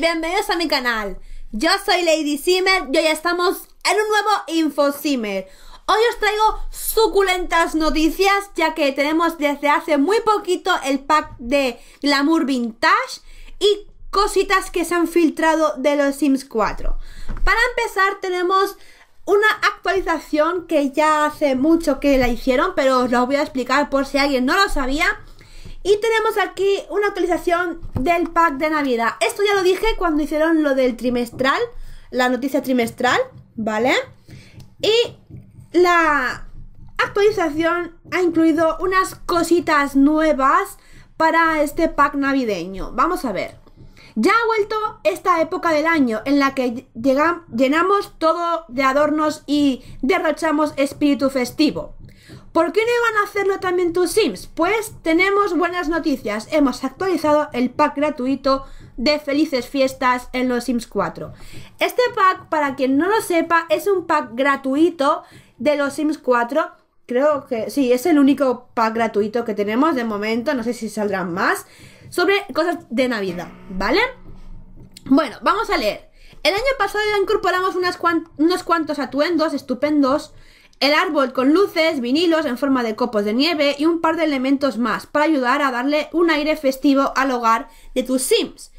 bienvenidos a mi canal. Yo soy Lady Simmer y hoy estamos en un nuevo Info Simmer. Hoy os traigo suculentas noticias ya que tenemos desde hace muy poquito el pack de Glamour Vintage y cositas que se han filtrado de los Sims 4. Para empezar tenemos una actualización que ya hace mucho que la hicieron pero os lo voy a explicar por si alguien no lo sabía y tenemos aquí una actualización del pack de Navidad. Esto ya lo dije cuando hicieron lo del trimestral, la noticia trimestral, ¿vale? Y la actualización ha incluido unas cositas nuevas para este pack navideño. Vamos a ver. Ya ha vuelto esta época del año en la que llenamos todo de adornos y derrochamos espíritu festivo. ¿Por qué no iban a hacerlo también tus Sims? Pues tenemos buenas noticias. Hemos actualizado el pack gratuito de Felices Fiestas en los Sims 4. Este pack, para quien no lo sepa, es un pack gratuito de los Sims 4. Creo que sí, es el único pack gratuito que tenemos de momento. No sé si saldrán más. Sobre cosas de Navidad, ¿vale? Bueno, vamos a leer. El año pasado ya incorporamos unas unos cuantos atuendos estupendos el árbol con luces, vinilos en forma de copos de nieve y un par de elementos más para ayudar a darle un aire festivo al hogar de tus Sims.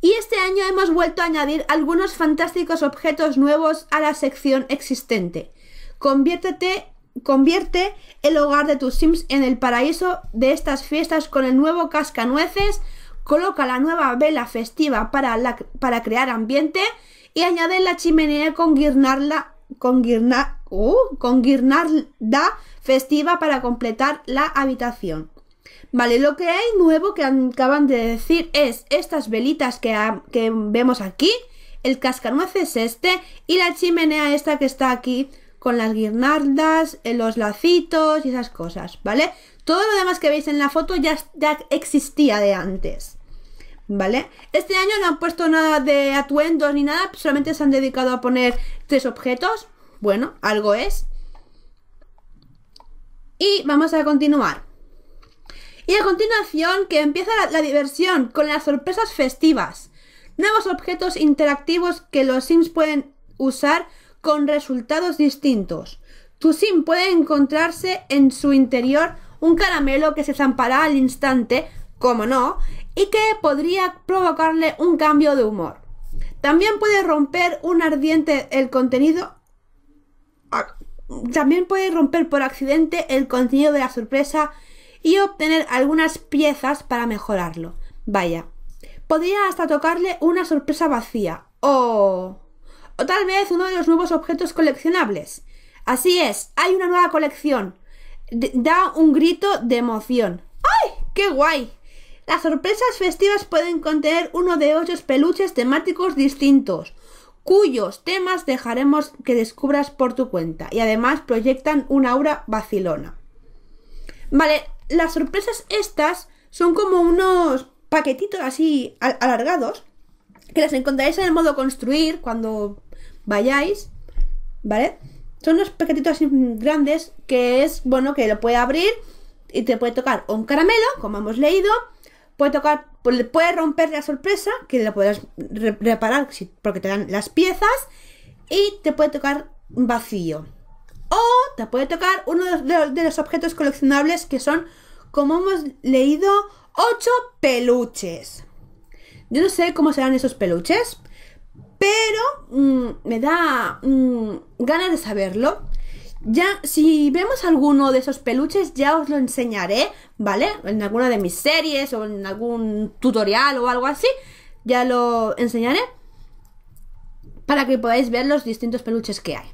Y este año hemos vuelto a añadir algunos fantásticos objetos nuevos a la sección existente. Conviértete, convierte el hogar de tus Sims en el paraíso de estas fiestas con el nuevo cascanueces, coloca la nueva vela festiva para, crear ambiente y añade la chimenea con guirnarla con con guirnalda festiva para completar la habitación. Vale, lo que hay nuevo que acaban de decir es estas velitas que, vemos aquí, el cascanueces este y la chimenea esta que está aquí con las guirnaldas, eh, los lacitos y esas cosas, ¿vale? Todo lo demás que veis en la foto ya, ya existía de antes. ¿vale? Este año no han puesto nada de atuendos ni nada, solamente se han dedicado a poner tres objetos. Bueno, algo es. Y vamos a continuar. Y a continuación que empieza la, diversión con las sorpresas festivas. Nuevos objetos interactivos que los Sims pueden usar con resultados distintos. Tu Sim puede encontrarse en su interior un caramelo que se zampará al instante, como no, y que podría provocarle un cambio de humor. También puede romper un ardiente el contenido también puede romper por accidente el contenido de la sorpresa y obtener algunas piezas para mejorarlo. Vaya, podría hasta tocarle una sorpresa vacía o... o tal vez uno de los nuevos objetos coleccionables. Así es, hay una nueva colección. da un grito de emoción. ¡Ay! ¡Qué guay! Las sorpresas festivas pueden contener uno de ocho peluches temáticos distintos cuyos temas dejaremos que descubras por tu cuenta y además proyectan una aura vacilona. Vale, las sorpresas estas son como unos paquetitos así alargados que las encontraréis en el modo construir cuando vayáis, ¿vale? Son unos paquetitos así grandes que es, bueno, que lo puede abrir y te puede tocar un caramelo, como hemos leído, puede tocar, pues, puede romper la sorpresa, que la puedes reparar porque te dan las piezas, y te puede tocar vacío. O te puede tocar uno de los, objetos coleccionables que son, como hemos leído, 8 peluches. Yo no sé cómo serán esos peluches, pero mm, me da mm, ganas de saberlo. Ya, si vemos alguno de esos peluches, ya os lo enseñaré, ¿vale? En alguna de mis series o en algún tutorial o algo así, ya lo enseñaré para que podáis ver los distintos peluches que hay.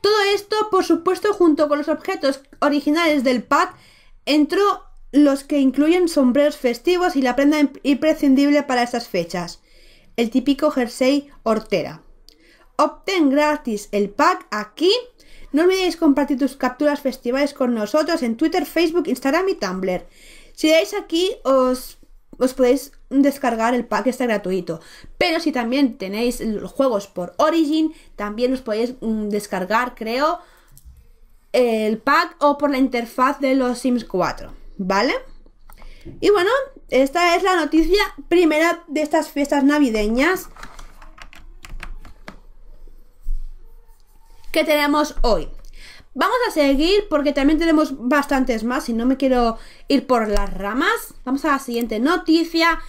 Todo esto, por supuesto, junto con los objetos originales del pack entró los que incluyen sombreros festivos y la prenda imprescindible para esas fechas, el típico jersey hortera. Obtén gratis el pack aquí no olvidéis compartir tus capturas festivales con nosotros en Twitter, Facebook, Instagram y Tumblr. Si dais aquí, os, os podéis descargar el pack, está gratuito. Pero si también tenéis los juegos por Origin, también os podéis mm, descargar, creo, el pack o por la interfaz de los Sims 4. ¿Vale? Y bueno, esta es la noticia primera de estas fiestas navideñas. que tenemos hoy. Vamos a seguir porque también tenemos bastantes más y no me quiero ir por las ramas. Vamos a la siguiente noticia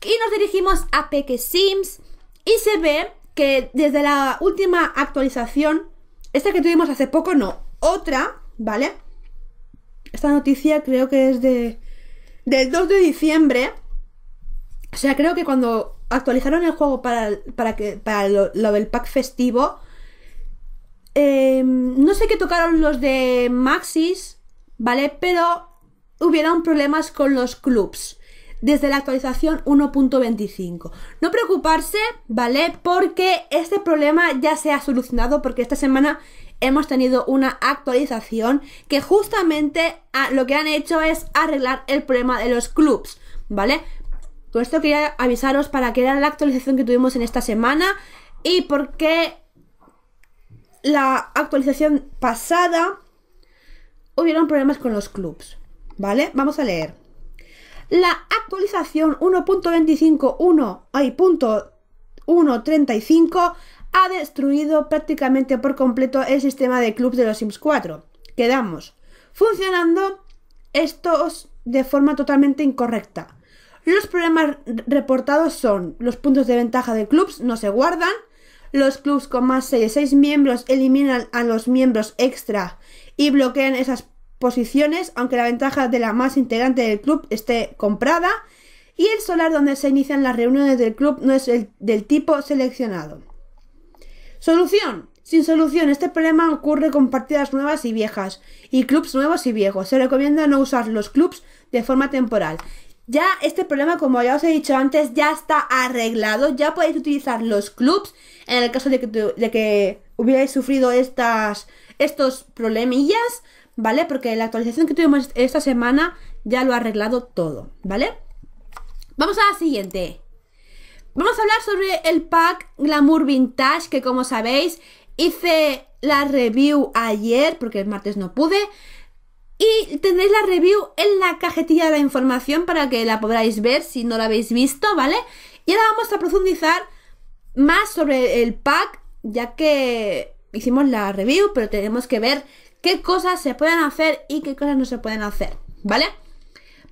y nos dirigimos a Peque Sims y se ve que desde la última actualización, esta que tuvimos hace poco, no, otra, ¿vale? Esta noticia creo que es de del 2 de diciembre. O sea, creo que cuando actualizaron el juego para, que, para lo del pack festivo, Em, no sé qué tocaron los de Maxis, ¿vale? Pero hubieron problemas con los clubs desde la actualización 1.25. No preocuparse, ¿vale? Porque este problema ya se ha solucionado porque esta semana hemos tenido una actualización que justamente lo que han hecho es arreglar el problema de los clubs, ¿vale? Con esto quería avisaros para que era la actualización que tuvimos en esta semana y porque la actualización pasada hubieron problemas con los clubs, ¿vale? Vamos a leer. La actualización 1.25.1, ha destruido prácticamente por completo el sistema de clubs de los Sims 4. Quedamos funcionando estos de forma totalmente incorrecta. Los problemas reportados son los puntos de ventaja de clubs no se guardan, los clubs con más de 6 miembros eliminan a los miembros extra y bloquean esas posiciones, aunque la ventaja de la más integrante del club esté comprada. Y el solar donde se inician las reuniones del club no es del tipo seleccionado. Solución. Sin solución, este problema ocurre con partidas nuevas y viejas y clubs nuevos y viejos. Se recomienda no usar los clubs de forma temporal. Ya este problema, como ya os he dicho antes, ya está arreglado. Ya podéis utilizar los clubs en el caso de que, de hubierais sufrido estas, estos problemillas, ¿vale? Porque la actualización que tuvimos esta semana ya lo ha arreglado todo, ¿vale? Vamos a la siguiente. Vamos a hablar sobre el pack Glamour Vintage, que como sabéis, hice la review ayer, porque el martes no pude. Y tendréis la review en la cajetilla de la información para que la podáis ver si no la habéis visto, ¿vale? Y ahora vamos a profundizar más sobre el pack, ya que hicimos la review, pero tenemos que ver qué cosas se pueden hacer y qué cosas no se pueden hacer, ¿vale?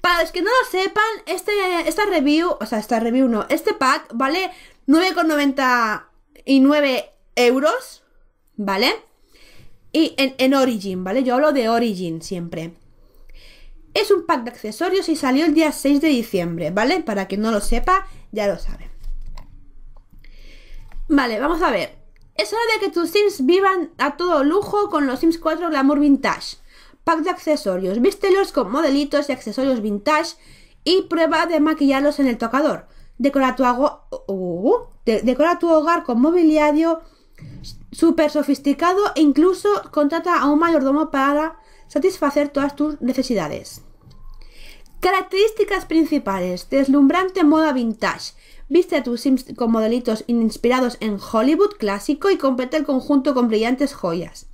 Para los que no lo sepan, este, esta review, o sea, esta review no, este pack vale 9,99 euros, ¿vale? Y en, Origin, ¿vale? Yo hablo de Origin siempre. Es un pack de accesorios y salió el día 6 de diciembre, ¿vale? Para quien no lo sepa, ya lo sabe. Vale, vamos a ver. Es hora de que tus Sims vivan a todo lujo con los Sims 4 Glamour Vintage. Pack de accesorios. Vístelos con modelitos y accesorios vintage y prueba de maquillarlos en el tocador. Decora tu, uh, uh, uh decora tu hogar con mobiliario súper sofisticado e incluso contrata a un mayordomo para satisfacer todas tus necesidades. Características principales: deslumbrante moda vintage. Viste a tus Sims con modelitos inspirados en Hollywood clásico y completa el conjunto con brillantes joyas.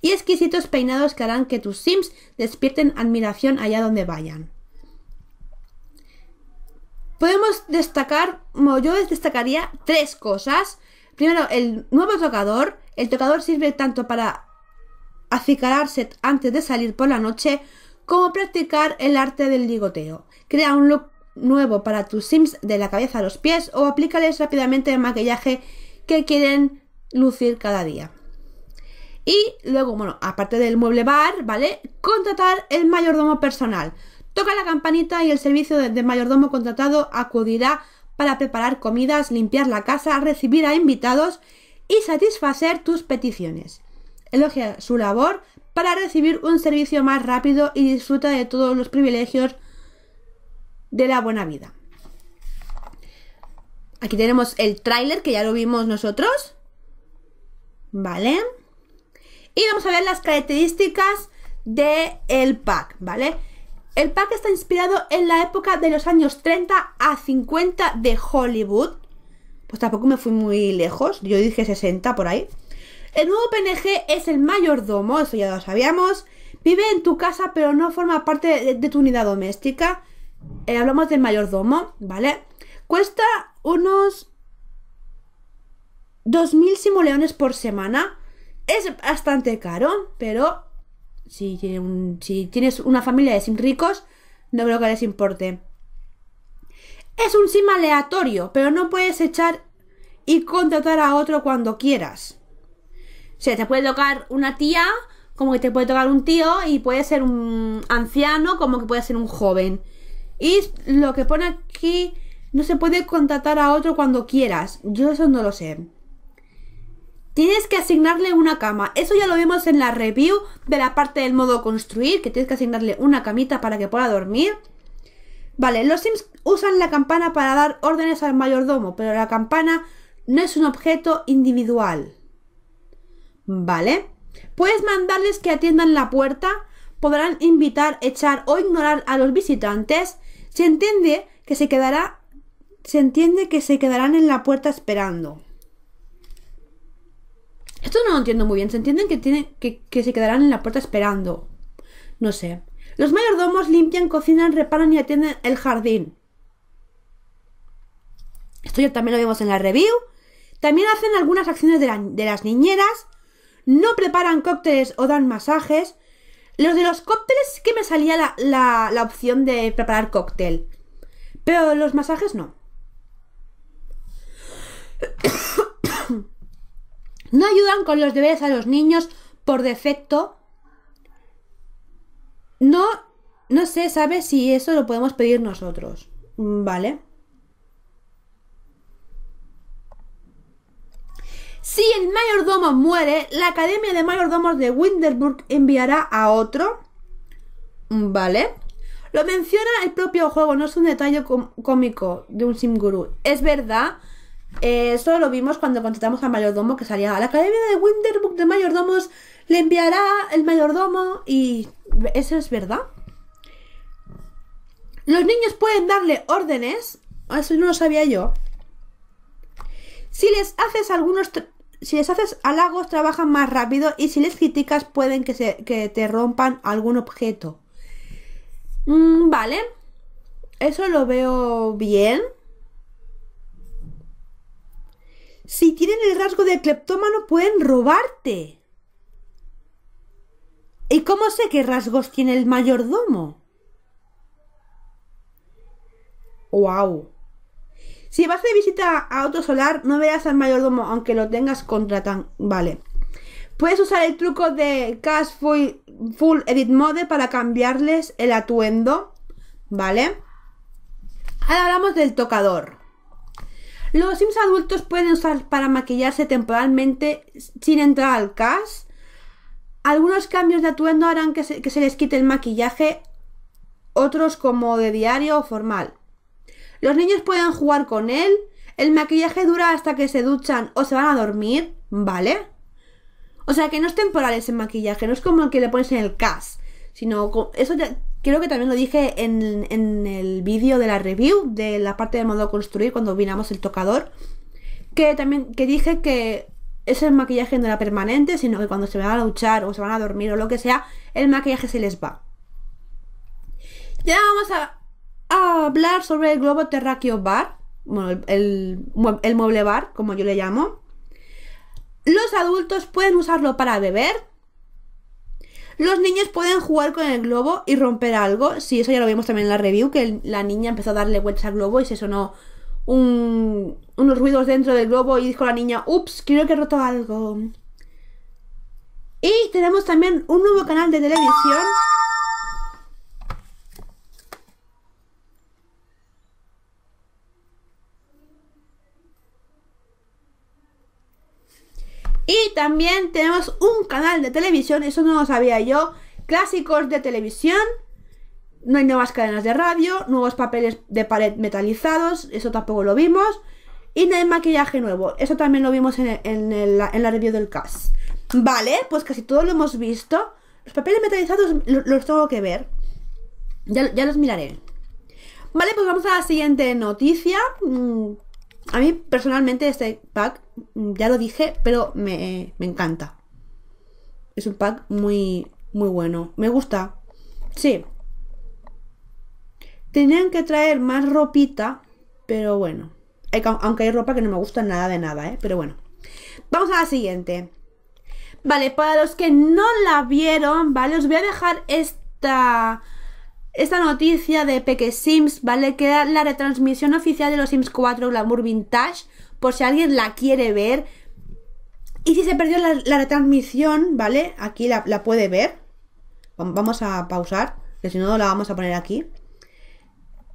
Y exquisitos peinados que harán que tus Sims despierten admiración allá donde vayan. Podemos destacar, como yo destacaría, tres cosas Primero, el nuevo tocador. El tocador sirve tanto para acicalarse antes de salir por la noche como practicar el arte del ligoteo. Crea un look nuevo para tus sims de la cabeza a los pies o aplícales rápidamente el maquillaje que quieren lucir cada día. Y luego, bueno, aparte del mueble bar, ¿vale? Contratar el mayordomo personal. Toca la campanita y el servicio de, de mayordomo contratado acudirá para preparar comidas, limpiar la casa, recibir a invitados y satisfacer tus peticiones. Elogia su labor para recibir un servicio más rápido y disfruta de todos los privilegios de la buena vida. Aquí tenemos el tráiler que ya lo vimos nosotros. ¿Vale? Y vamos a ver las características del el pack, ¿vale? El pack está inspirado en la época de los años 30 a 50 de Hollywood. Pues tampoco me fui muy lejos, yo dije 60 por ahí. El nuevo PNG es el mayordomo, eso ya lo sabíamos. Vive en tu casa pero no forma parte de, tu unidad doméstica. Eh, hablamos del mayordomo, ¿vale? Cuesta unos 2.000 simoleones por semana. Es bastante caro, pero si, tienes una familia de sin ricos, no creo que les importe. Es un sim aleatorio, pero no puedes echar y contratar a otro cuando quieras. O sea, te puede tocar una tía, como que te puede tocar un tío, y puede ser un anciano, como que puede ser un joven. Y lo que pone aquí, no se puede contratar a otro cuando quieras. Yo eso no lo sé. Tienes que asignarle una cama. Eso ya lo vimos en la review de la parte del modo construir, que tienes que asignarle una camita para que pueda dormir. Vale, los Sims usan la campana para dar órdenes al mayordomo, pero la campana no es un objeto individual. Vale. Puedes mandarles que atiendan la puerta, podrán invitar, echar o ignorar a los visitantes. Se entiende que se quedará se entiende que se quedarán en la puerta esperando. Esto no lo entiendo muy bien. Se entienden que, que, se quedarán en la puerta esperando. No sé. Los mayordomos limpian, cocinan, reparan y atienden el jardín. Esto ya también lo vemos en la review. También hacen algunas acciones de, las niñeras. No preparan cócteles o dan masajes. Los de los cócteles que me salía la opción de preparar cóctel. Pero los masajes no. No ayudan con los deberes a los niños por defecto. No, no sé, sabe si eso lo podemos pedir nosotros. Mm, vale. Si el mayordomo muere, la Academia de Mayordomos de winderburg enviará a otro. Mm, vale. Lo menciona el propio juego, no es un detalle cómico de un Simguru. Es verdad, eh, eso lo vimos cuando contratamos al mayordomo que salía a la Academia de Winterbook de Mayordomos. Le enviará el mayordomo y eso es verdad. Los niños pueden darle órdenes. Eso no lo sabía yo. Si les haces algunos... Si les haces halagos trabajan más rápido y si les criticas pueden que, te rompan algún objeto. Mm, vale. Eso lo veo bien. Si tienen el rasgo de cleptómano pueden robarte. ¿Y cómo sé qué rasgos tiene el mayordomo? ¡Wow! Si vas de visita a otro solar, no verás al mayordomo, aunque lo tengas contratan. Vale. Puedes usar el truco de Cash Full Edit Mode para cambiarles el atuendo. Vale. Ahora hablamos del tocador. Los Sims adultos pueden usar para maquillarse temporalmente sin entrar al CAS. Algunos cambios de atuendo harán que se, les quite el maquillaje, otros como de diario o formal. Los niños pueden jugar con él. El maquillaje dura hasta que se duchan o se van a dormir, ¿vale? O sea que no es temporal ese maquillaje, no es como el que le pones en el CAS, sino eso ya Creo que también lo dije en, el vídeo de la review de la parte de modo construir cuando vinamos el tocador. Que también que dije que ese maquillaje no era permanente, sino que cuando se van a luchar o se van a dormir o lo que sea, el maquillaje se les va. Ya vamos a, hablar sobre el globo terráqueo bar, bueno, el mueble bar, como yo le llamo. Los adultos pueden usarlo para beber, los niños pueden jugar con el globo y romper algo. Sí, eso ya lo vimos también en la review, que la niña empezó a darle vueltas al globo y se sonó unos ruidos dentro del globo y dijo la niña, ups, creo que he roto algo. Y tenemos también un nuevo canal de televisión también tenemos un canal de televisión, eso no lo sabía yo. Clásicos de televisión. No hay nuevas cadenas de radio, nuevos papeles de pared metalizados, eso tampoco lo vimos. Y no hay maquillaje nuevo, eso también lo vimos en, la review del cast. Vale, pues casi todo lo hemos visto. Los papeles metalizados los, tengo que ver. Ya, ya los miraré. Vale, pues vamos a la siguiente noticia. Mm, a mí personalmente este pack, mm, ya lo dije, pero me, me encanta. Es un pack muy, muy bueno. Me gusta. Sí. Tenían que traer más ropita, pero bueno. aunque hay ropa que no me gusta nada de nada, ¿eh? Pero bueno. Vamos a la siguiente. Vale, para los que no la vieron, ¿vale? Os voy a dejar esta esta noticia de Peque Sims, ¿vale? Queda la retransmisión oficial de los Sims 4 Glamour Vintage, por si alguien la quiere ver. Y si se perdió la, retransmisión, ¿vale? Aquí la, la, puede ver. Vamos a pausar, que si no la vamos a poner aquí.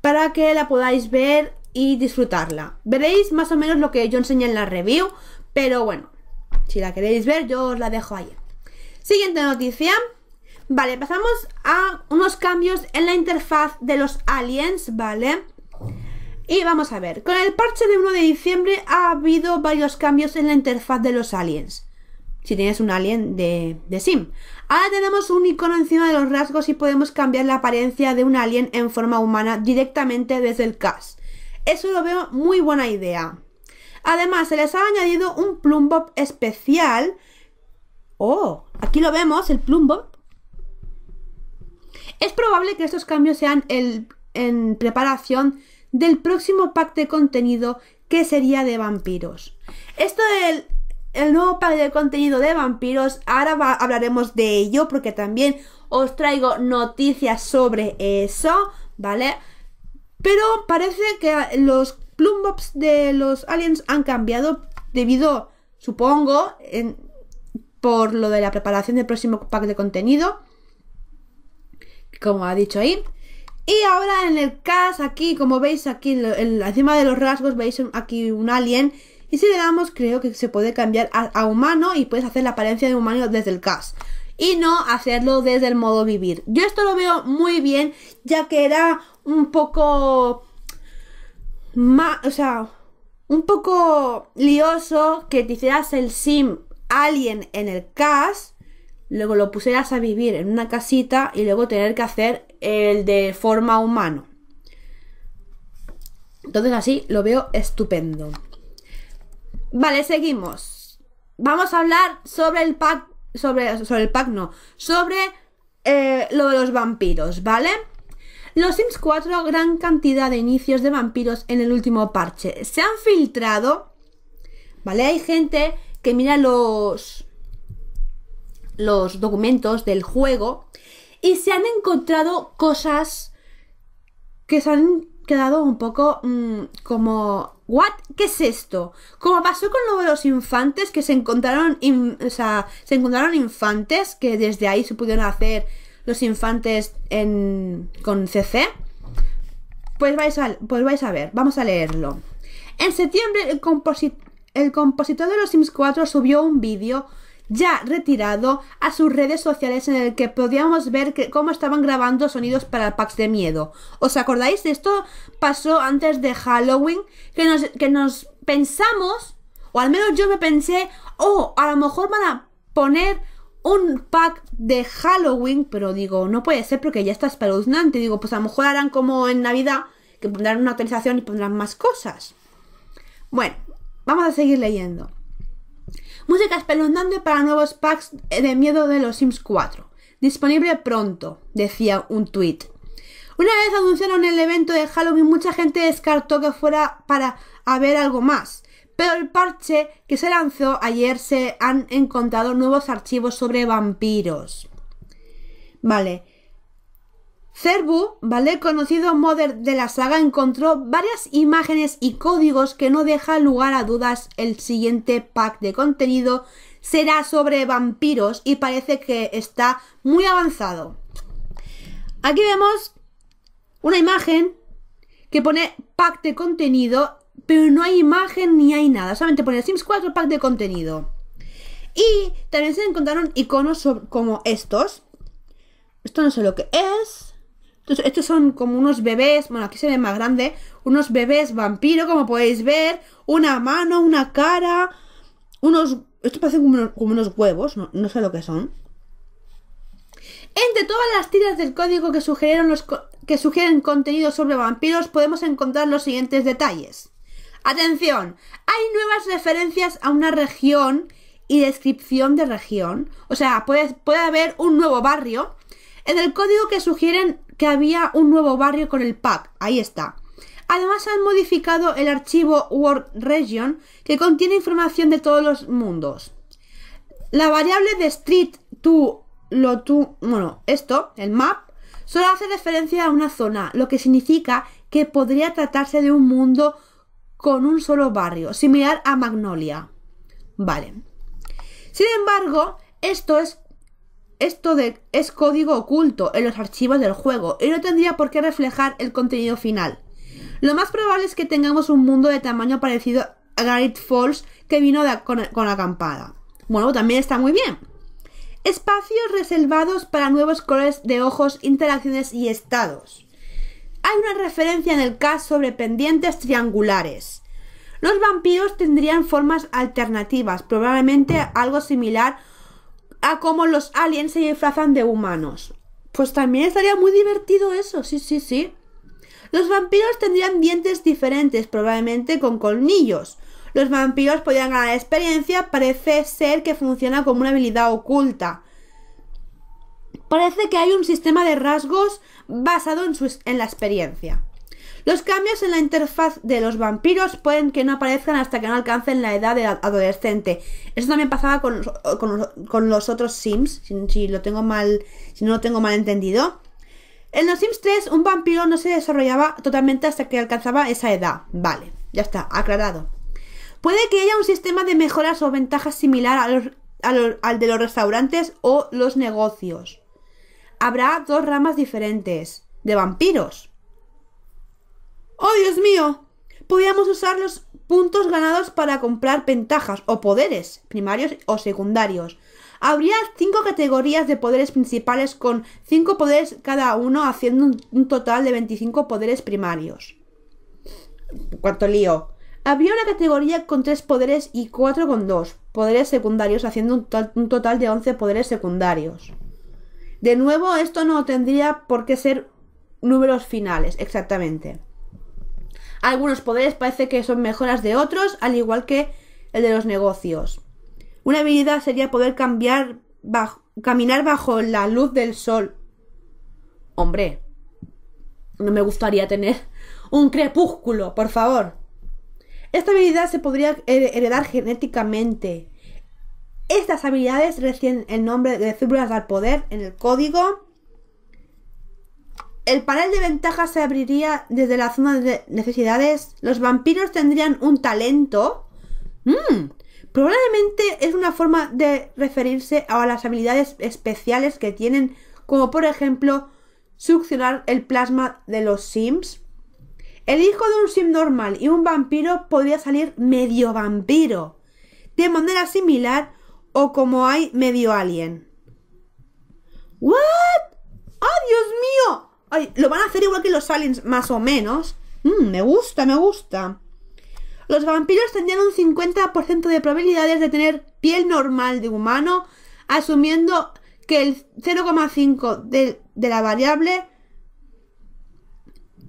Para que la podáis ver y disfrutarla. Veréis más o menos lo que yo enseñé en la review, pero bueno, si la queréis ver, yo os la dejo ahí. Siguiente noticia. Vale, pasamos a unos cambios en la interfaz de los aliens, ¿vale? Y vamos a ver, con el parche de 1 de diciembre ha habido varios cambios en la interfaz de los aliens. Si tienes un alien de, sim. Ahora tenemos un icono encima de los rasgos y podemos cambiar la apariencia de un alien en forma humana directamente desde el CAS. Eso lo veo muy buena idea. Además, se les ha añadido un plumbob especial. Oh, aquí lo vemos, el plumbob es probable que estos cambios sean el, en preparación del próximo pack de contenido que sería de vampiros. Esto del el nuevo pack de contenido de vampiros, ahora hablaremos de ello porque también os traigo noticias sobre eso, ¿vale? Pero parece que los plumbobs de los aliens han cambiado debido, supongo, por lo de la preparación del próximo pack de contenido como ha dicho ahí. Y ahora en el CAS, aquí, como veis aquí, encima de los rasgos, veis aquí un alien. Y si le damos, creo que se puede cambiar a, humano y puedes hacer la apariencia de humano desde el CAS. Y no hacerlo desde el modo vivir. Yo esto lo veo muy bien, ya que era un poco... Más, o sea, un poco lioso que te hicieras el sim alien en el CAS luego lo pusieras a vivir en una casita y luego tener que hacer el de forma humano. Entonces así lo veo estupendo. Vale, seguimos. Vamos a hablar sobre el pack, sobre, sobre el pack no, sobre eh, lo de los vampiros, ¿vale? Los Sims 4, gran cantidad de inicios de vampiros en el último parche. Se han filtrado, ¿vale? Hay gente que mira los, los documentos del juego y se han encontrado cosas que se han quedado un poco mm, como what qué es esto como pasó con lo de los infantes que se encontraron o sea se encontraron infantes que desde ahí se pudieron hacer los infantes en, con CC pues vais a, pues vais a ver vamos a leerlo en septiembre el, el compositor de los Sims 4 subió un vídeo ya retirado a sus redes sociales en el que podíamos ver cómo estaban grabando sonidos para packs de miedo. ¿Os acordáis de esto? Pasó antes de Halloween que nos, que nos pensamos, o al menos yo me pensé, oh, a lo mejor van a poner un pack de Halloween, pero digo, no puede ser porque ya está espeluznante. Digo, pues a lo mejor harán como en Navidad, que pondrán una actualización y pondrán más cosas. Bueno, vamos a seguir leyendo. Música espeluznante para nuevos packs de miedo de los Sims 4. Disponible pronto, decía un tweet. Una vez anunciaron el evento de Halloween, mucha gente descartó que fuera para haber algo más. Pero el parche que se lanzó ayer se han encontrado nuevos archivos sobre vampiros. Vale, Cerbu, ¿vale? Conocido modder de la saga, encontró varias imágenes y códigos que no deja lugar a dudas. El siguiente pack de contenido será sobre vampiros y parece que está muy avanzado. Aquí vemos una imagen que pone pack de contenido, pero no hay imagen ni hay nada. Solamente pone Sims 4 pack de contenido. Y también se encontraron iconos como estos. Esto no sé lo que es estos son como unos bebés, bueno, aquí se ve más grande, unos bebés vampiro, como podéis ver, una mano, una cara, unos... Estos parecen como unos, huevos, no, sé lo que son. Entre todas las tiras del código que, los que sugieren contenido sobre vampiros, podemos encontrar los siguientes detalles. Atención, hay nuevas referencias a una región y descripción de región. O sea, puede, puede haber un nuevo barrio en el código que sugieren que había un nuevo barrio con el pack Ahí está. Además han modificado el archivo World Region que contiene información de todos los mundos. La variable de Street to lo to, bueno, esto, el map, solo hace referencia a una zona, lo que significa que podría tratarse de un mundo con un solo barrio, similar a Magnolia. Vale. Sin embargo, esto es esto de, es código oculto en los archivos del juego y no tendría por qué reflejar el contenido final. Lo más probable es que tengamos un mundo de tamaño parecido a Great Falls que vino con, la acampada. Bueno, también está muy bien. Espacios reservados para nuevos colores de ojos, interacciones y estados. Hay una referencia en el caso sobre pendientes triangulares. Los vampiros tendrían formas alternativas, probablemente algo similar a cómo los aliens se disfrazan de humanos. Pues también estaría muy divertido eso, sí, sí, sí. Los vampiros tendrían dientes diferentes, probablemente con colmillos. Los vampiros podrían ganar experiencia, parece ser que funciona como una habilidad oculta. Parece que hay un sistema de rasgos basado en la experiencia. Los cambios en la interfaz de los vampiros pueden que no aparezcan hasta que no alcancen la edad de adolescente. Eso también pasaba con los, otros Sims, si, lo tengo mal, si no lo tengo mal entendido. En los Sims 3, un vampiro no se desarrollaba totalmente hasta que alcanzaba esa edad. Vale, ya está, aclarado. Puede que haya un sistema de mejoras o ventajas similar al de los restaurantes o los negocios. Habrá dos ramas diferentes de vampiros. ¡Oh, Dios mío! Podíamos usar los puntos ganados para comprar ventajas o poderes, primarios o secundarios. Habría cinco categorías de poderes principales con cinco poderes cada uno, haciendo un total de 25 poderes primarios. Cuarto lío. Habría una categoría con tres poderes y cuatro con dos poderes secundarios, haciendo un, un total de 11 poderes secundarios. De nuevo, esto no tendría por qué ser números finales, exactamente. Algunos poderes parece que son mejoras de otros, al igual que el de los negocios. Una habilidad sería poder caminar bajo la luz del sol. Hombre, no me gustaría tener un crepúsculo, por favor. Esta habilidad se podría heredar genéticamente. Estas habilidades reciben el nombre de células al poder en el código el panel de ventajas se abriría desde la zona de necesidades. Los vampiros tendrían un talento. Mm, probablemente es una forma de referirse a las habilidades especiales que tienen, como por ejemplo succionar el plasma de los Sims. El hijo de un Sim normal y un vampiro podría salir medio vampiro. De manera similar o como hay medio alien. lo van a hacer igual que los aliens, más o menos. Mm, me gusta, me gusta. Los vampiros tendrían un 50% de probabilidades de tener piel normal de humano, asumiendo que el 0,5 de, la variable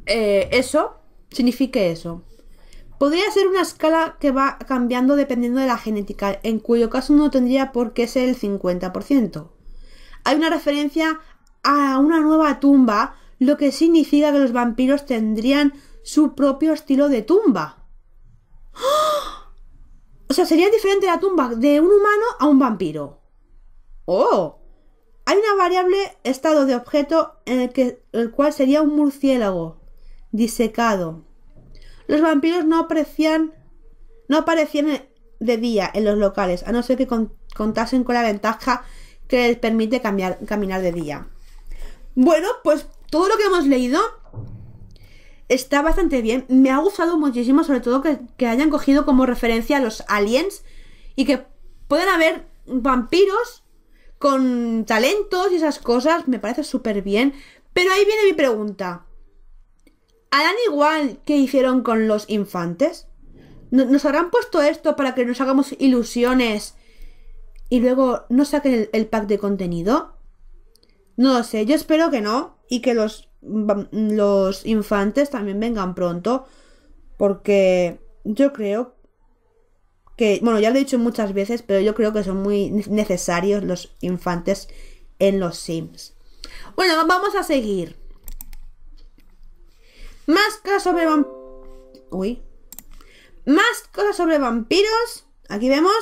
eh, eso signifique eso. Podría ser una escala que va cambiando dependiendo de la genética, en cuyo caso no tendría por qué ser el 50%. Hay una referencia a una nueva tumba lo que significa que los vampiros tendrían su propio estilo de tumba. O sea, sería diferente la tumba de un humano a un vampiro. ¡Oh! Hay una variable estado de objeto en el, que, el cual sería un murciélago disecado. Los vampiros no aprecian, no aparecían de día en los locales, a no ser que contasen con la ventaja que les permite caminar de día. Bueno, pues todo lo que hemos leído está bastante bien. Me ha gustado muchísimo, sobre todo que, hayan cogido como referencia a los aliens y que puedan haber vampiros con talentos y esas cosas. Me parece súper bien. Pero ahí viene mi pregunta. ¿Harán igual que hicieron con los infantes? ¿Nos habrán puesto esto para que nos hagamos ilusiones y luego no saquen el pack de contenido? No lo sé, yo espero que no y que los, los infantes también vengan pronto, porque yo creo que, bueno, ya lo he dicho muchas veces, pero yo creo que son muy necesarios los infantes en los Sims. Bueno, vamos a seguir. Más cosas sobre vampiros. Uy. Más cosas sobre vampiros. Aquí vemos.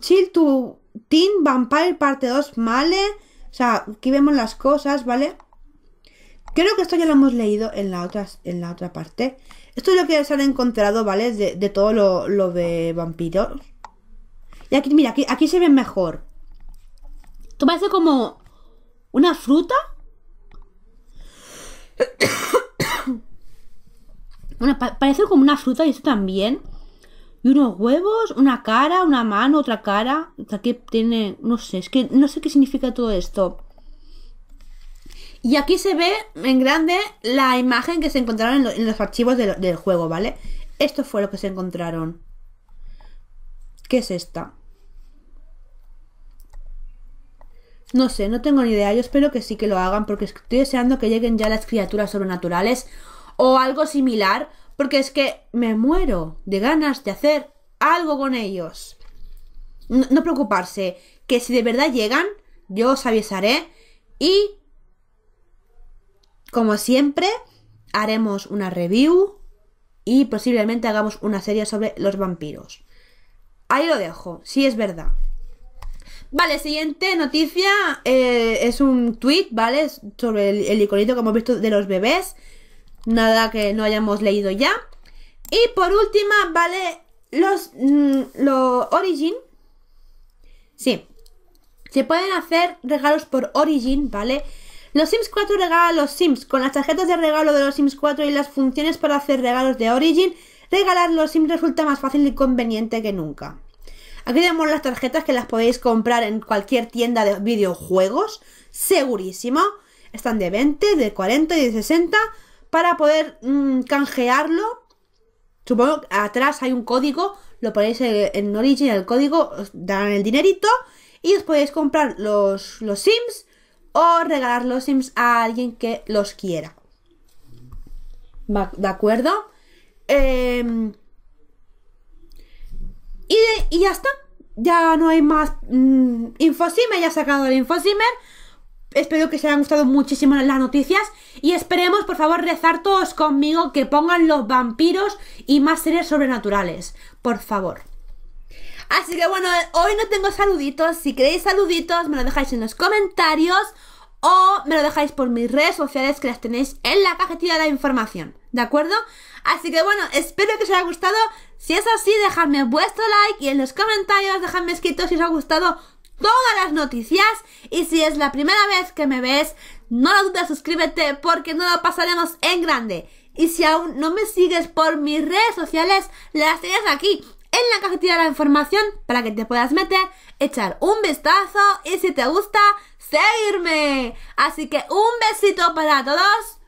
Chill to Teen Vampire Parte 2 Male. O sea, aquí vemos las cosas, ¿vale? Creo que esto ya lo hemos leído en la otra, en la otra parte. Esto es lo que se han encontrado, ¿vale? De, todo lo, lo, de vampiros. Y aquí, mira, aquí, aquí se ve mejor. Esto parece como una fruta. parece como una fruta y esto también. Y unos huevos, una cara, una mano, otra cara. O que tiene. No sé, es que no sé qué significa todo esto. Y aquí se ve en grande la imagen que se encontraron en, los archivos del juego, ¿vale? Esto fue lo que se encontraron. ¿Qué es esta? No sé, no tengo ni idea. Yo espero que sí que lo hagan porque estoy deseando que lleguen ya las criaturas sobrenaturales o algo similar porque es que me muero de ganas de hacer algo con ellos. No, preocuparse, que si de verdad llegan, yo os avisaré y, como siempre, haremos una review y posiblemente hagamos una serie sobre los vampiros. Ahí lo dejo, si es verdad. Vale, siguiente noticia eh, es un tweet, ¿vale? Sobre el, el, iconito que hemos visto de los bebés nada que no hayamos leído ya. Y por última, vale, los, mm, los Origin. Sí, se pueden hacer regalos por Origin, ¿vale? Los Sims 4 regala los Sims. Con las tarjetas de regalo de los Sims 4 y las funciones para hacer regalos de Origin, regalar los Sims resulta más fácil y conveniente que nunca. Aquí tenemos las tarjetas que las podéis comprar en cualquier tienda de videojuegos, segurísimo. Están de 20, de 40 y de 60 para poder mm, canjearlo. Supongo que atrás hay un código, lo ponéis en, Origin, el código, os darán el dinerito y os podéis comprar los, los Sims o regalar los Sims a alguien que los quiera. ¿De acuerdo? Em, y, ya está. Ya no hay más info mm, Infosimer, ya he sacado el Infosimer espero que os hayan gustado muchísimo las noticias y esperemos, por favor, rezar todos conmigo que pongan los vampiros y más seres sobrenaturales, por favor. Así que bueno, hoy no tengo saluditos, si queréis saluditos me lo dejáis en los comentarios o me lo dejáis por mis redes sociales que las tenéis en la cajetilla de información, ¿de acuerdo? Así que bueno, espero que os haya gustado, si es así dejadme vuestro like y en los comentarios dejadme escrito si os ha gustado todas las noticias. Y si es la primera vez que me ves, no lo dudes, suscríbete porque no lo pasaremos en grande. Y si aún no me sigues por mis redes sociales, las tienes aquí en la cajetilla de la información para que te puedas meter, echar un vistazo y si te gusta, seguirme. Así que un besito para todos.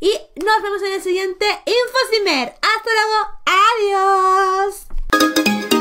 Y nos vemos en el siguiente InfoSimer. Hasta luego. Adiós.